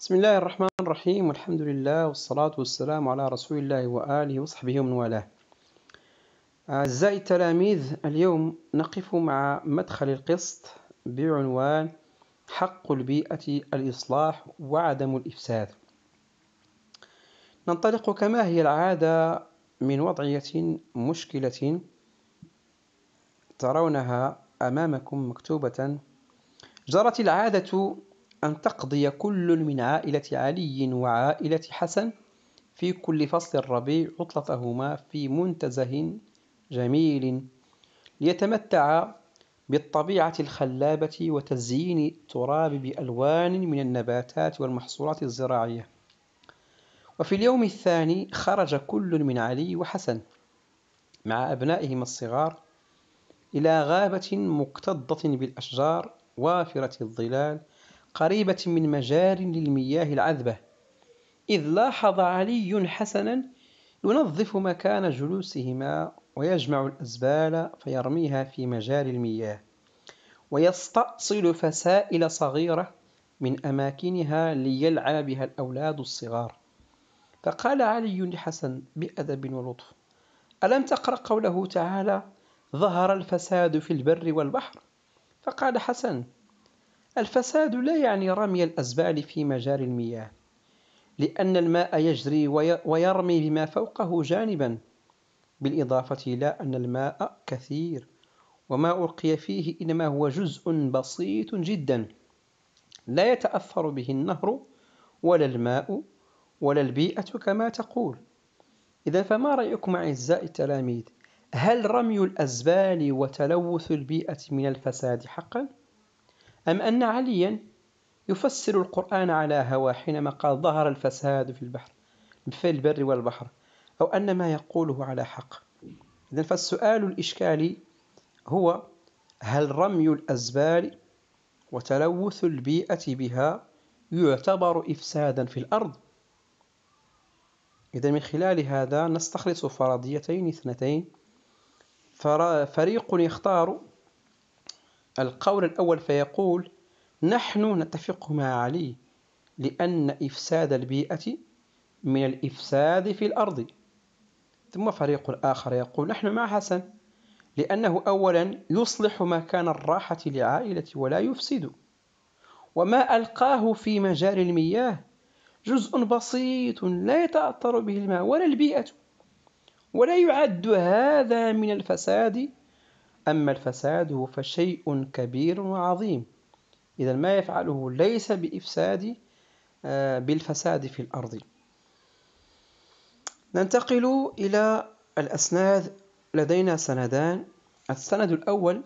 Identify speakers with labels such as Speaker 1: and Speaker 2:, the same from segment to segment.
Speaker 1: بسم الله الرحمن الرحيم والحمد لله والصلاة والسلام على رسول الله وآله وصحبه ومن والاه أعزائي التلاميذ اليوم نقف مع مدخل القسط بعنوان حق البيئة الإصلاح وعدم الإفساد ننطلق كما هي العادة من وضعية مشكلة ترونها أمامكم مكتوبة جرت العادة أن تقضي كل من عائلة علي وعائلة حسن في كل فصل الربيع عطلتهما في منتزه جميل ليتمتعا بالطبيعة الخلابة وتزيين التراب بألوان من النباتات والمحصولات الزراعية وفي اليوم الثاني خرج كل من علي وحسن مع أبنائهما الصغار إلى غابة مكتظة بالأشجار وافرة الظلال قريبة من مجار للمياه العذبة إذ لاحظ علي حسنا ينظف مكان جلوسهما ويجمع الأزبال فيرميها في مجاري المياه ويستأصل فسائل صغيرة من أماكنها ليلعب بها الأولاد الصغار فقال علي لحسن بأدب ولطف ألم تقرأ قوله تعالى ظهر الفساد في البر والبحر فقال حسن الفساد لا يعني رمي الأزبال في مجاري المياه لأن الماء يجري ويرمي بما فوقه جانبا بالإضافة إلى أن الماء كثير وما ألقي فيه إنما هو جزء بسيط جدا لا يتأثر به النهر ولا الماء ولا البيئة كما تقول إذا فما رأيكم أعزائي التلاميذ هل رمي الأزبال وتلوث البيئة من الفساد حقا؟ أم أن عليا يفسر القرآن على هوى حينما قال ظهر الفساد في البحر في البر والبحر أو أن ما يقوله على حق إذا فالسؤال الإشكالي هو هل رمي الأزبال وتلوث البيئة بها يعتبر إفسادا في الأرض؟ إذا من خلال هذا نستخلص فرضيتين اثنتين فريق يختار القول الأول فيقول نحن نتفق مع علي لأن إفساد البيئة من الإفساد في الأرض ثم فريق آخر يقول نحن مع حسن لأنه أولا يصلح مكان الراحة لعائلة ولا يفسد وما ألقاه في مجاري المياه جزء بسيط لا يتأثر به الماء ولا البيئة ولا يعد هذا من الفساد أما الفساد فشيء كبير وعظيم إذا ما يفعله ليس بإفساد آه، بالفساد في الأرض ننتقل إلى الأسناد لدينا سندان السند الأول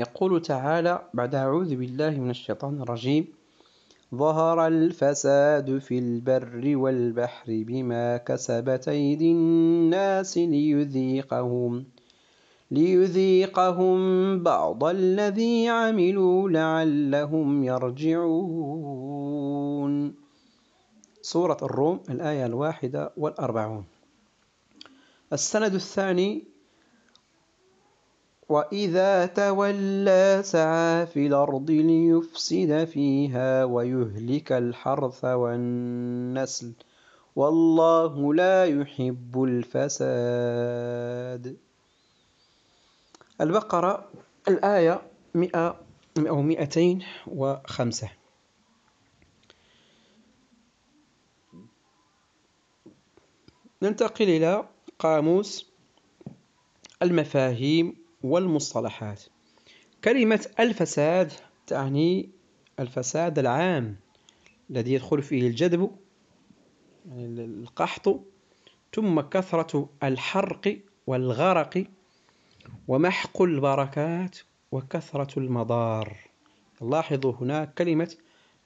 Speaker 1: يقول تعالى بعد أعوذ بالله من الشيطان الرجيم ظهر الفساد في البر والبحر بما كسبت أيدي الناس ليذيقهم ليذيقهم بعض الذي عملوا لعلهم يرجعون سورة الروم الآية الواحدة والأربعون السند الثاني وإذا تولى سعى في الأرض ليفسد فيها ويهلك الحرث والنسل والله لا يحب الفساد البقرة الآية 100 أو 205 ننتقل إلى قاموس المفاهيم والمصطلحات كلمة الفساد تعني الفساد العام الذي يدخل فيه الجذب يعني القحط ثم كثرة الحرق والغرق ومحق البركات وكثرة المضار لاحظوا هنا كلمة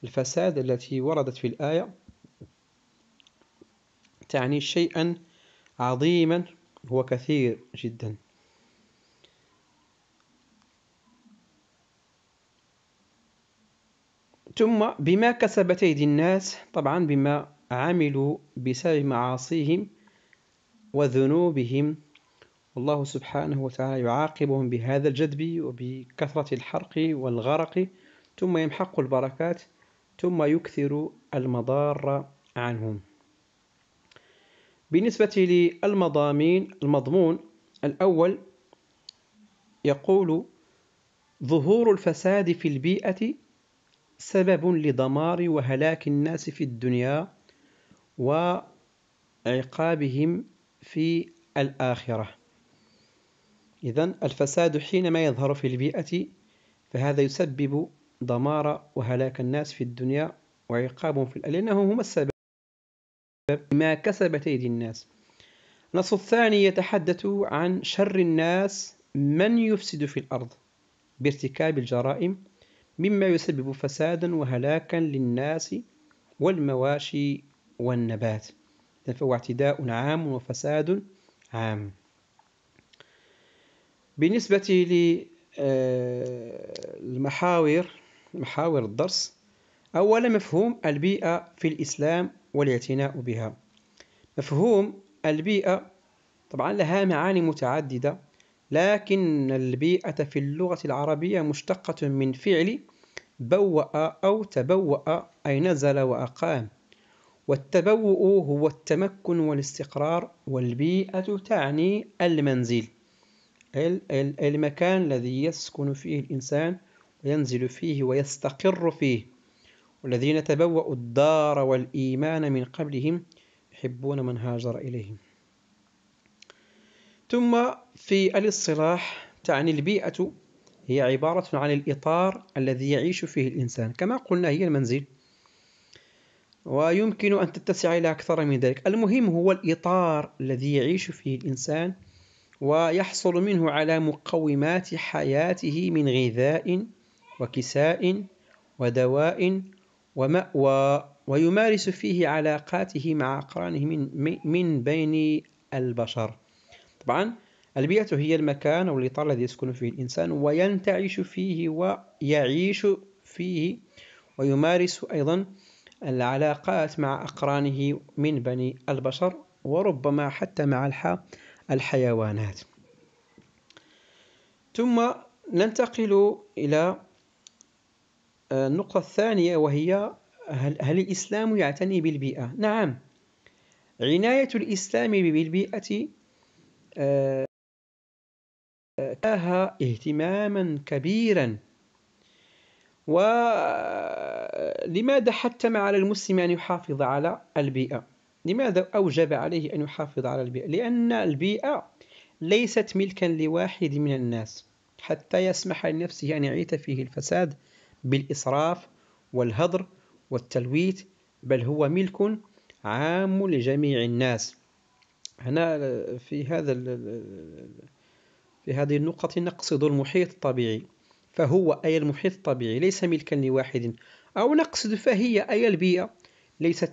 Speaker 1: الفساد التي وردت في الآية تعني شيئا عظيما هو كثير جدا ثم بما كسبت أيدي الناس طبعا بما عملوا بسبب معاصيهم وذنوبهم والله سبحانه وتعالى يعاقبهم بهذا الجدب وبكثرة الحرق والغرق ثم يمحق البركات ثم يكثر المضار عنهم بالنسبة للمضامين المضمون الأول يقول ظهور الفساد في البيئة سبب لدمار وهلاك الناس في الدنيا وعقابهم في الآخرة إذا الفساد حينما يظهر في البيئة فهذا يسبب دمار وهلاك الناس في الدنيا وعقابهم في لأنهم هم السبب ما كسبت أيدي الناس النص الثاني يتحدث عن شر الناس من يفسد في الأرض بارتكاب الجرائم مما يسبب فسادا وهلاكا للناس والمواشي والنبات فهو اعتداء عام وفساد عام بالنسبة للمحاور آه، المحاور محاور الدرس أولا مفهوم البيئة في الإسلام والاعتناء بها مفهوم البيئة طبعا لها معاني متعددة لكن البيئة في اللغة العربية مشتقة من فعل بوأ أو تبوأ أي نزل وأقام والتبوء هو التمكن والاستقرار والبيئة تعني المنزل المكان الذي يسكن فيه الإنسان وينزل فيه ويستقر فيه والذين تبوأوا الدار والإيمان من قبلهم يحبون من هاجر إليهم ثم في الاصطلاح تعني البيئة هي عبارة عن الإطار الذي يعيش فيه الإنسان كما قلنا هي المنزل ويمكن أن تتسع إلى أكثر من ذلك المهم هو الإطار الذي يعيش فيه الإنسان ويحصل منه على مقومات حياته من غذاء وكساء ودواء ومأوى ويمارس فيه علاقاته مع أقرانه من, من بين البشر طبعا البيئة هي المكان أو الإطار الذي يسكن فيه الإنسان وينتعش فيه ويعيش فيه ويمارس أيضا العلاقات مع أقرانه من بني البشر وربما حتى مع الحيوانات ثم ننتقل إلى آه، النقطة الثانية وهي هل, هل الإسلام يعتني بالبيئة؟ نعم عناية الإسلام بالبيئة لها آه، اهتماما كبيرا ولماذا آه، حتم على المسلم أن يحافظ على البيئة لماذا أوجب عليه أن يحافظ على البيئة؟ لأن البيئة ليست ملكا لواحد من الناس حتى يسمح لنفسه أن يعيث فيه الفساد بالإسراف والهدر والتلويث بل هو ملك عام لجميع الناس هنا في هذا في هذه النقطة نقصد المحيط الطبيعي فهو أي المحيط الطبيعي ليس ملكا لواحد أو نقصد فهي أي البيئة ليست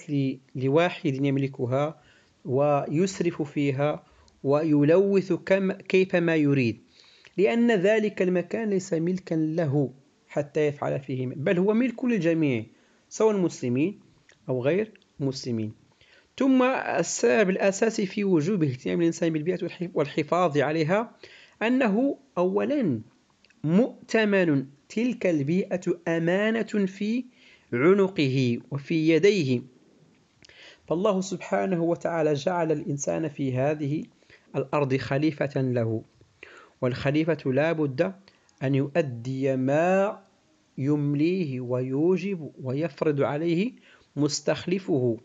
Speaker 1: لواحد يملكها ويسرف فيها ويلوث كم كيفما يريد لأن ذلك المكان ليس ملكا له حتى يفعل فيه بل هو ملك للجميع سواء المسلمين أو غير المسلمين ثم السبب الأساسي في وجوب اهتمام الإنسان بالبيئة والحفاظ عليها أنه أولا مؤتمن تلك البيئة أمانة في عنقه وفي يديه فالله سبحانه وتعالى جعل الإنسان في هذه الأرض خليفة له والخليفة لا بد أن يؤدي ما يمليه ويوجب ويفرض عليه مستخلفه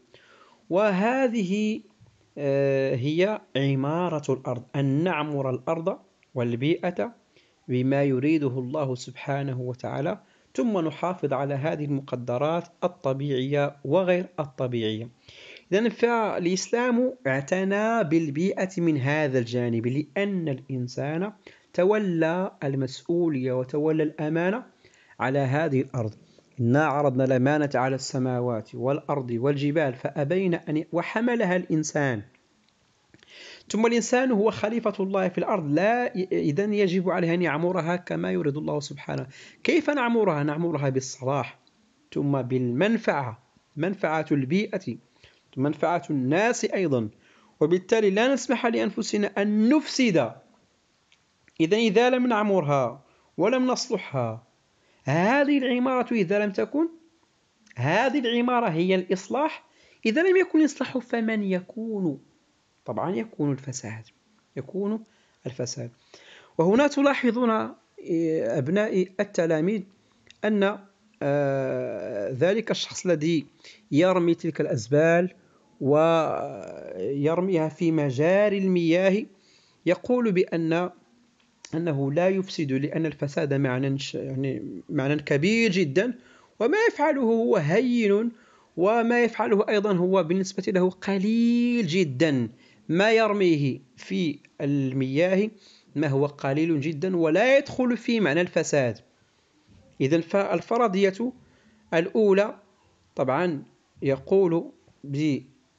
Speaker 1: وهذه آه، هي عمارة الأرض أن نعمر الأرض والبيئة بما يريده الله سبحانه وتعالى ثم نحافظ على هذه المقدرات الطبيعية وغير الطبيعية إذا فالإسلام اعتنى بالبيئة من هذا الجانب لأن الإنسان تولى المسؤولية وتولى الأمانة على هذه الأرض إنا عرضنا الأمانة على السماوات والأرض والجبال فأبين أن وحملها الإنسان ثم الإنسان هو خليفة الله في الأرض لا إذا يجب عليه أن يعمرها كما يريد الله سبحانه كيف نعمرها؟ نعمرها بالصلاح ثم بالمنفعة منفعة البيئة منفعة الناس أيضا وبالتالي لا نسمح لأنفسنا أن نفسد إذا إذا لم نعمرها ولم نصلحها هذه العمارة إذا لم تكن هذه العمارة هي الإصلاح إذا لم يكن الإصلاح فمن يكون طبعا يكون الفساد يكون الفساد وهنا تلاحظون آه، أبنائي التلاميذ أن آه، ذلك الشخص الذي يرمي تلك الأزبال ويرميها في مجاري المياه يقول بأن أنه لا يفسد لأن الفساد معنى يعني معنى كبير جدا وما يفعله هو هين وما يفعله أيضا هو بالنسبة له قليل جدا ما يرميه في المياه ما هو قليل جدا ولا يدخل في معنى الفساد إذا فالفرضية الأولى طبعا يقول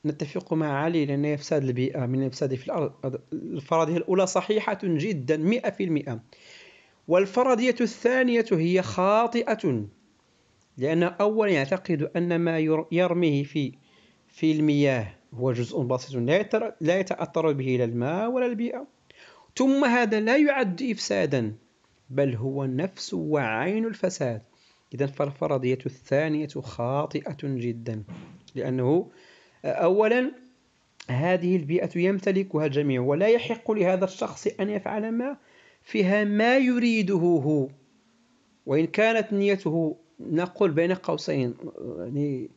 Speaker 1: نتفق مع علي لأن يفسد البيئة من يفسد في الأرض الفرضية الأولى صحيحة جدا مئة في المئة والفرضية الثانية هي خاطئة لأن أولا يعتقد أن ما يرميه في في المياه هو جزء بسيط لا يتأثر به لا الماء ولا البيئة ثم هذا لا يعد إفسادا بل هو نفس وعين الفساد إذا فالفرضية الثانية خاطئة جدا لأنه أولا هذه البيئة يمتلكها الجميع ولا يحق لهذا الشخص أن يفعل ما فيها ما يريده هو وإن كانت نيته نقول بين قوسين يعني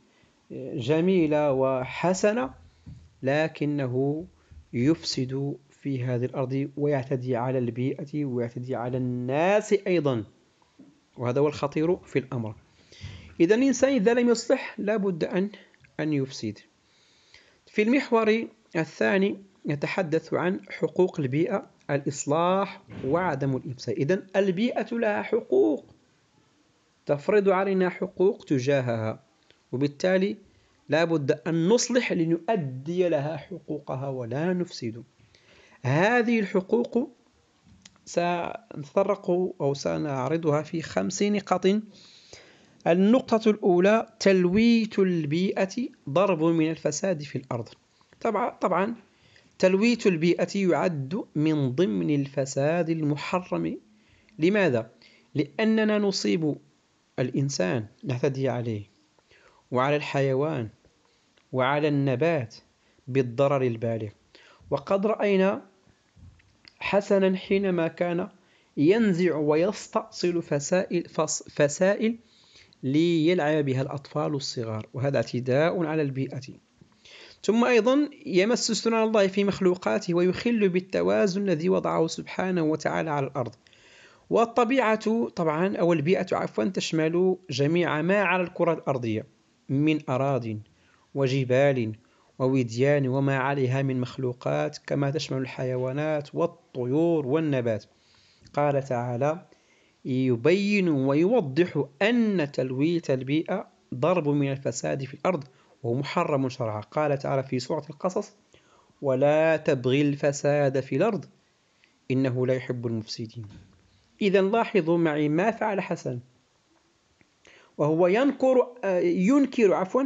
Speaker 1: جميلة وحسنة لكنه يفسد في هذه الأرض ويعتدي على البيئة ويعتدي على الناس أيضا وهذا هو الخطير في الأمر إذا الإنسان إذا لم يصلح لابد أن أن يفسد في المحور الثاني نتحدث عن حقوق البيئة الإصلاح وعدم الإفساد إذا البيئة لها حقوق تفرض علينا حقوق تجاهها وبالتالي لابد أن نصلح لنؤدي لها حقوقها ولا نفسد هذه الحقوق سنتطرق أو سنعرضها في خمس نقاط النقطة الأولى تلويت البيئة ضرب من الفساد في الأرض طبعا, طبعا تلويت البيئة يعد من ضمن الفساد المحرم لماذا؟ لأننا نصيب الإنسان نعتدي عليه وعلى الحيوان وعلى النبات بالضرر البالغ وقد رأينا حسنا حينما كان ينزع ويستأصل فسائل, فسائل ليلعب بها الأطفال الصغار وهذا اعتداء على البيئة ثم أيضا يمس سنان الله في مخلوقاته ويخل بالتوازن الذي وضعه سبحانه وتعالى على الأرض والطبيعة طبعا أو البيئة عفوا تشمل جميع ما على الكرة الأرضية من أراضٍ وجبال ووديان وما عليها من مخلوقات كما تشمل الحيوانات والطيور والنبات قال تعالى يبين ويوضح أن تلويث البيئة ضرب من الفساد في الأرض وهو محرم شرعا قال تعالى في سورة القصص ولا تبغي الفساد في الأرض إنه لا يحب المفسدين إذا لاحظوا معي ما فعل حسن وهو ينكر ينكر عفوا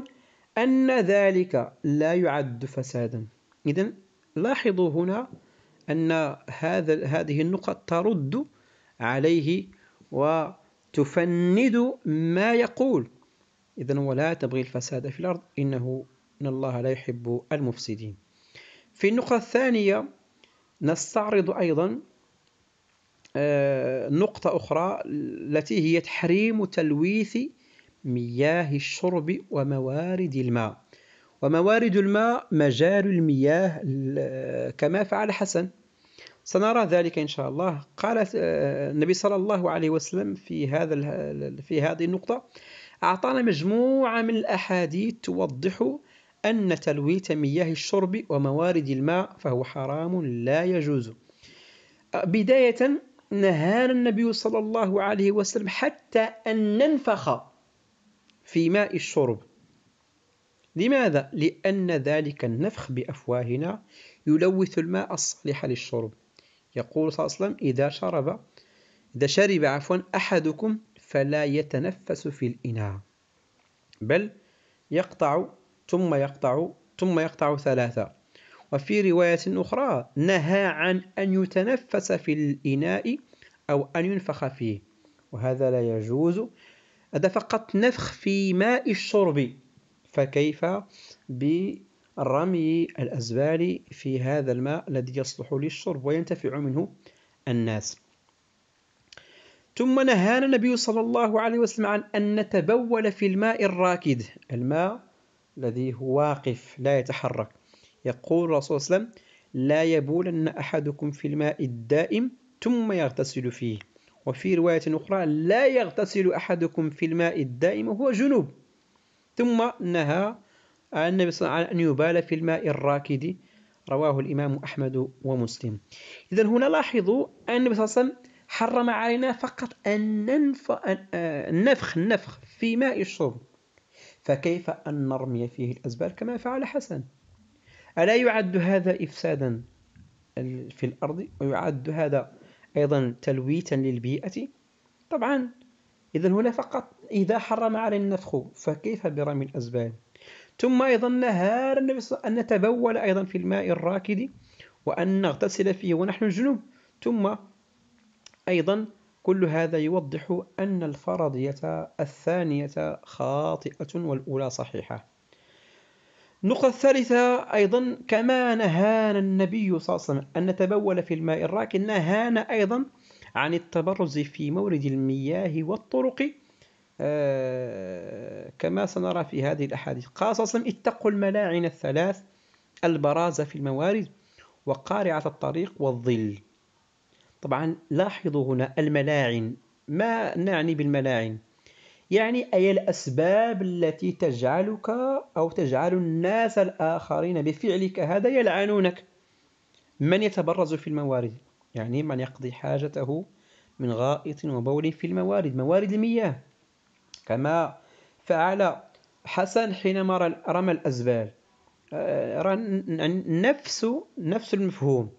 Speaker 1: أن ذلك لا يعد فسادا إذا لاحظوا هنا أن هذا هذه النقط ترد عليه وتفند ما يقول إذا ولا تبغي الفساد في الأرض إنه إن الله لا يحب المفسدين في النقطة الثانية نستعرض أيضا آه، نقطة أخرى التي هي تحريم تلويث مياه الشرب وموارد الماء وموارد الماء مجال المياه كما فعل حسن سنرى ذلك إن شاء الله قال آه، النبي صلى الله عليه وسلم في هذا في هذه النقطة أعطانا مجموعة من الأحاديث توضح أن تلويت مياه الشرب وموارد الماء فهو حرام لا يجوز بداية نهانا النبي صلى الله عليه وسلم حتى أن ننفخ في ماء الشرب لماذا؟ لأن ذلك النفخ بأفواهنا يلوث الماء الصالح للشرب يقول صلى الله عليه وسلم إذا شرب إذا شرب عفوا أحدكم فلا يتنفس في الإناء بل يقطع ثم يقطع ثم يقطع ثلاثة وفي رواية أخرى نهى عن أن يتنفس في الإناء أو أن ينفخ فيه وهذا لا يجوز هذا فقط نفخ في ماء الشرب فكيف برمي الأزبال في هذا الماء الذي يصلح للشرب وينتفع منه الناس ثم نهانا النبي صلى الله عليه وسلم عن أن نتبول في الماء الراكد الماء الذي هو واقف لا يتحرك يقول الرسول صلى الله عليه وسلم لا يبولن أحدكم في الماء الدائم ثم يغتسل فيه وفي رواية أخرى لا يغتسل أحدكم في الماء الدائم وهو جنوب ثم نهى النبي صلى الله عليه وسلم أن يبال في الماء الراكد رواه الإمام أحمد ومسلم إذا هنا لاحظوا أن النبي صلى الله عليه وسلم حرم علينا فقط أن ننف... النفخ آه، النفخ في ماء الشرب فكيف أن نرمي فيه الأزبال كما فعل حسن ألا يعد هذا إفسادا في الأرض ويعد هذا أيضا تلويتا للبيئة طبعا إذا هنا فقط إذا حرم علينا النفخ فكيف برمي الأزبال ثم أيضا نهار النبي صلى الله عليه وسلم أن نتبول أيضا في الماء الراكد وأن نغتسل فيه ونحن جنوب ثم أيضا كل هذا يوضح أن الفرضية الثانية خاطئة والأولى صحيحة النقطة الثالثة أيضا كما نهانا النبي صلى الله عليه وسلم أن نتبول في الماء الراكد نهانا أيضا عن التبرز في مورد المياه والطرق آه، كما سنرى في هذه الأحاديث قال صلى الله عليه وسلم اتقوا الملاعن الثلاث البراز في الموارد وقارعة الطريق والظل طبعا لاحظوا هنا الملاعن ما نعني بالملاعن يعني أي الأسباب التي تجعلك أو تجعل الناس الآخرين بفعلك هذا يلعنونك من يتبرز في الموارد يعني من يقضي حاجته من غائط وبول في الموارد موارد المياه كما فعل حسن حينما رمى الأزبال آه، يعني نفس نفس المفهوم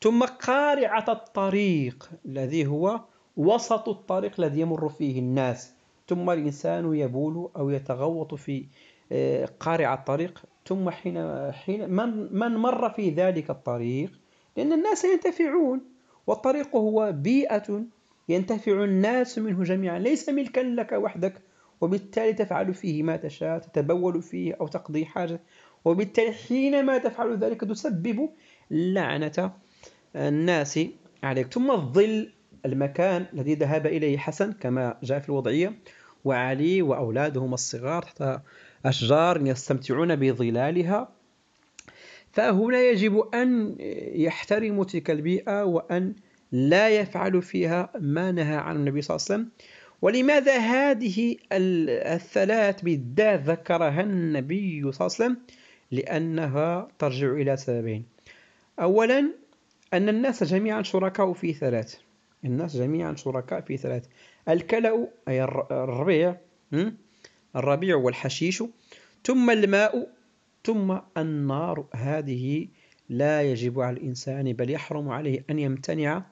Speaker 1: ثم قارعة الطريق الذي هو وسط الطريق الذي يمر فيه الناس ثم الإنسان يبول أو يتغوط في آه، قارع الطريق ثم حين حين من من مر في ذلك الطريق لأن الناس ينتفعون والطريق هو بيئة ينتفع الناس منه جميعا ليس ملكا لك وحدك وبالتالي تفعل فيه ما تشاء تتبول فيه أو تقضي حاجة وبالتالي حينما تفعل ذلك تسبب لعنة الناس عليك ثم الظل المكان الذي ذهب إليه حسن كما جاء في الوضعية وعلي وأولادهم الصغار تحت أشجار يستمتعون بظلالها فهنا يجب أن يحترموا تلك البيئة وأن لا يفعلوا فيها ما نهى عنه النبي صلى الله عليه وسلم ولماذا هذه الثلاث بالذات ذكرها النبي صلى الله عليه وسلم لأنها ترجع إلى سببين أولا أن الناس جميعا شركاء في ثلاث الناس جميعا شركاء في ثلاث الكلأ أي الربيع الربيع والحشيش ثم الماء ثم النار هذه لا يجب على الإنسان بل يحرم عليه أن يمتنع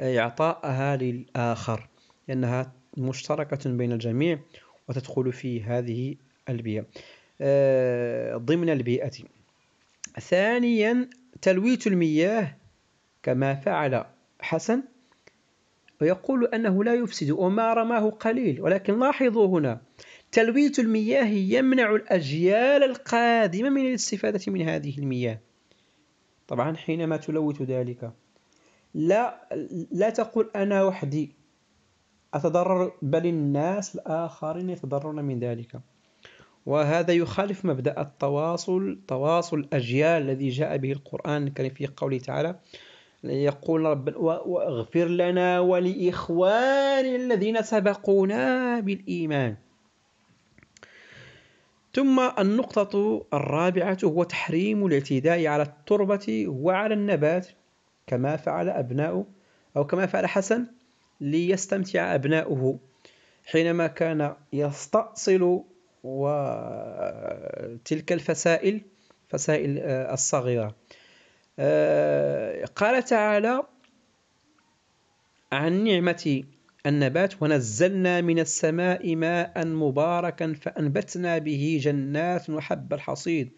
Speaker 1: آه، إعطاءها للآخر لأنها مشتركة بين الجميع وتدخل في هذه البيئة آه، ضمن البيئة ثانيا تلويت المياه كما فعل حسن ويقول أنه لا يفسد وما رماه قليل ولكن لاحظوا هنا تلويث المياه يمنع الأجيال القادمة من الاستفادة من هذه المياه طبعا حينما تلوث ذلك لا لا تقول أنا وحدي أتضرر بل الناس الآخرين يتضررون من ذلك وهذا يخالف مبدأ التواصل تواصل الأجيال الذي جاء به القرآن الكريم في قوله تعالى يقول رب واغفر لنا ولإخواننا الذين سبقونا بالإيمان ثم النقطة الرابعة هو تحريم الاعتداء على التربة وعلى النبات كما فعل أبناء أو كما فعل حسن ليستمتع أبناؤه حينما كان يستأصل وتلك الفسائل فسائل آه، الصغيرة آه، قال تعالى عن نعمة النبات ونزلنا من السماء ماء مباركا فأنبتنا به جنات وحب الحصيد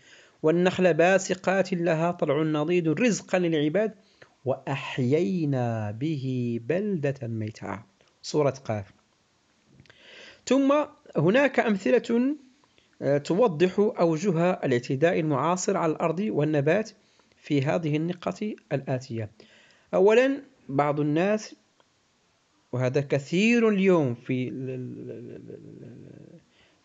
Speaker 1: والنخل باسقات لها طلع نضيد رزقا للعباد وأحيينا به بلدة ميتا سورة قاف ثم هناك أمثلة آه، توضح أوجه الاعتداء المعاصر على الأرض والنبات في هذه النقطة الآتية أولا بعض الناس وهذا كثير اليوم في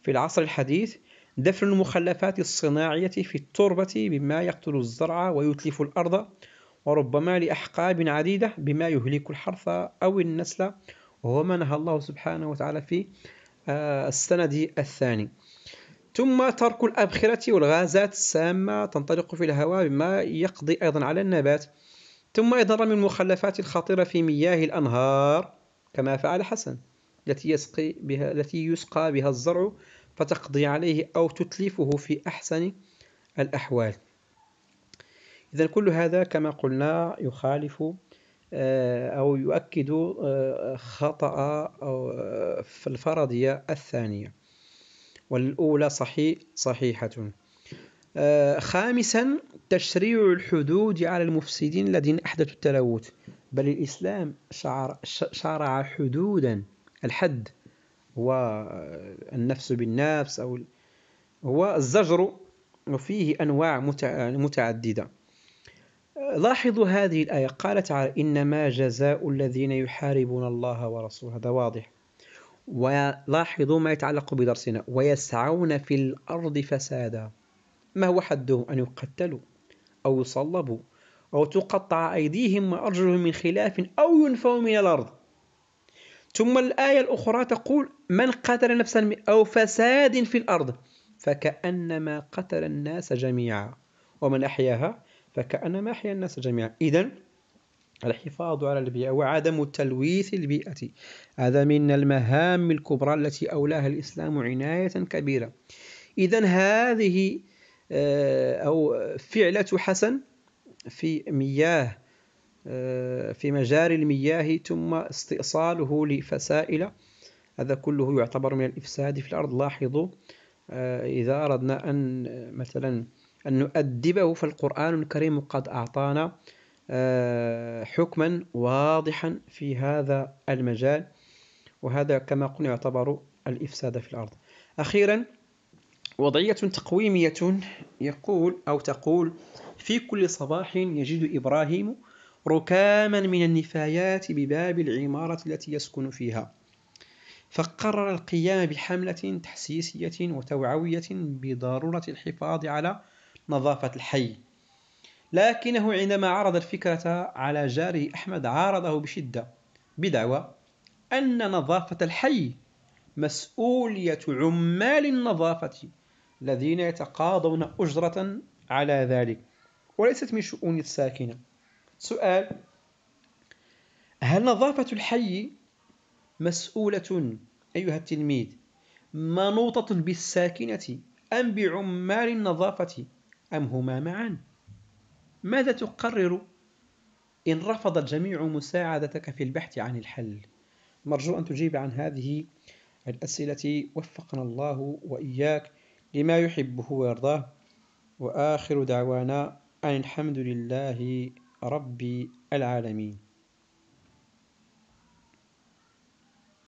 Speaker 1: في العصر الحديث دفن المخلفات الصناعية في التربة مما يقتل الزرع ويتلف الأرض وربما لأحقاب عديدة بما يهلك الحرث أو النسل وهو ما نهى الله سبحانه وتعالى في آه، السند الثاني ثم ترك الأبخرة والغازات السامة تنطلق في الهواء بما يقضي أيضا على النبات ثم أيضا رمي المخلفات الخطيرة في مياه الأنهار كما فعل حسن التي يسقي بها التي يسقى بها الزرع فتقضي عليه أو تتلفه في أحسن الأحوال إذا كل هذا كما قلنا يخالف آه، أو يؤكد آه، خطأ آه، في الفرضية الثانية والأولى صحيح صحيحة آه، خامسا تشريع الحدود على المفسدين الذين أحدثوا التلوث بل الإسلام شرع, حدودا الحد هو النفس بالنفس أو هو الزجر وفيه أنواع متعددة لاحظوا هذه الآية قال تعالى إنما جزاء الذين يحاربون الله ورسوله هذا واضح ولاحظوا ما يتعلق بدرسنا ويسعون في الأرض فسادا ما هو حدهم أن يقتلوا أو يصلبوا أو تقطع أيديهم وأرجلهم من خلاف أو ينفوا من الأرض ثم الآية الأخرى تقول من قتل نفسا أو فساد في الأرض فكأنما قتل الناس جميعا ومن أحياها فكأنما أحيا الناس جميعا إذا الحفاظ على البيئة وعدم تلويث البيئة هذا من المهام الكبرى التي أولاها الإسلام عناية كبيرة إذا هذه آه، أو فعلة حسن في مياه آه، في مجاري المياه ثم استئصاله لفسائل هذا كله يعتبر من الإفساد في الأرض لاحظوا آه، إذا أردنا أن مثلا أن نؤدبه فالقرآن الكريم قد أعطانا آه، حكما واضحا في هذا المجال وهذا كما قلنا يعتبر الإفساد في الأرض أخيرا وضعية تقويمية يقول أو تقول في كل صباح يجد إبراهيم ركاما من النفايات بباب العمارة التي يسكن فيها فقرر القيام بحملة تحسيسية وتوعوية بضرورة الحفاظ على نظافة الحي لكنه عندما عرض الفكرة على جاره أحمد عارضه بشدة بدعوى أن نظافة الحي مسؤولية عمال النظافة الذين يتقاضون أجرة على ذلك وليست من شؤون الساكنة سؤال هل نظافة الحي مسؤولة أيها التلميذ منوطة بالساكنة أم بعمال النظافة أم هما معا؟ ماذا تقرر إن رفض الجميع مساعدتك في البحث عن الحل؟ مرجو أن تجيب عن هذه الأسئلة وفقنا الله وإياك لما يحبه ويرضاه وآخر دعوانا أن الحمد لله رب العالمين